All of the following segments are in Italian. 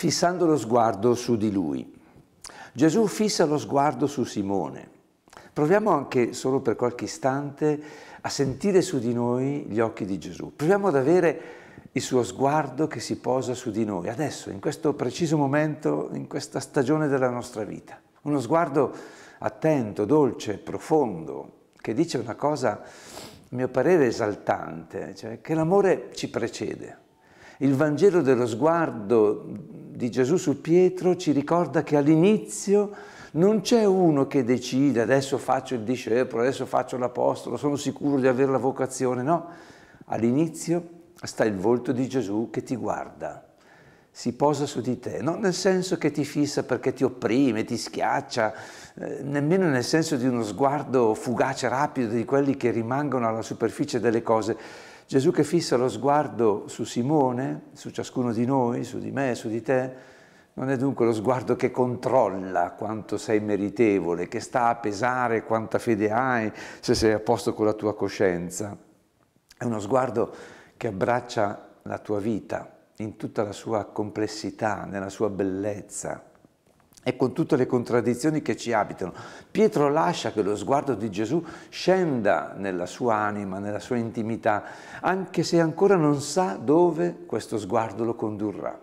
fissando lo sguardo su di lui. Gesù fissa lo sguardo su Simone. Proviamo anche solo per qualche istante a sentire su di noi gli occhi di Gesù. Proviamo ad avere il suo sguardo che si posa su di noi, adesso, in questo preciso momento, in questa stagione della nostra vita. Uno sguardo attento, dolce, profondo, che dice una cosa, a mio parere, esaltante, cioè che l'amore ci precede. Il Vangelo dello sguardo di Gesù su Pietro ci ricorda che all'inizio non c'è uno che decide adesso faccio il discepolo, adesso faccio l'apostolo, sono sicuro di avere la vocazione, no. All'inizio sta il volto di Gesù che ti guarda, si posa su di te, non nel senso che ti fissa perché ti opprime, ti schiaccia, eh, nemmeno nel senso di uno sguardo fugace, rapido di quelli che rimangono alla superficie delle cose, Gesù che fissa lo sguardo su Simone, su ciascuno di noi, su di me, su di te, non è dunque lo sguardo che controlla quanto sei meritevole, che sta a pesare quanta fede hai, se sei a posto con la tua coscienza. È uno sguardo che abbraccia la tua vita in tutta la sua complessità, nella sua bellezza, e con tutte le contraddizioni che ci abitano. Pietro lascia che lo sguardo di Gesù scenda nella sua anima, nella sua intimità, anche se ancora non sa dove questo sguardo lo condurrà.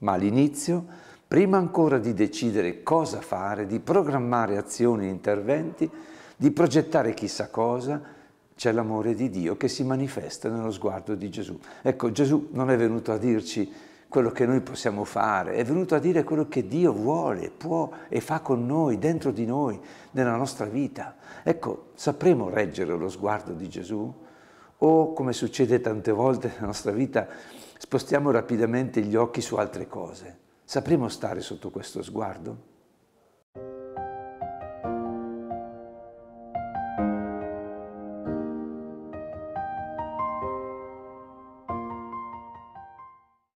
Ma all'inizio, prima ancora di decidere cosa fare, di programmare azioni e interventi, di progettare chissà cosa, c'è l'amore di Dio che si manifesta nello sguardo di Gesù. Ecco, Gesù non è venuto a dirci quello che noi possiamo fare, è venuto a dire quello che Dio vuole, può e fa con noi, dentro di noi, nella nostra vita. Ecco, sapremo reggere lo sguardo di Gesù? O, come succede tante volte nella nostra vita, spostiamo rapidamente gli occhi su altre cose? Sapremo stare sotto questo sguardo?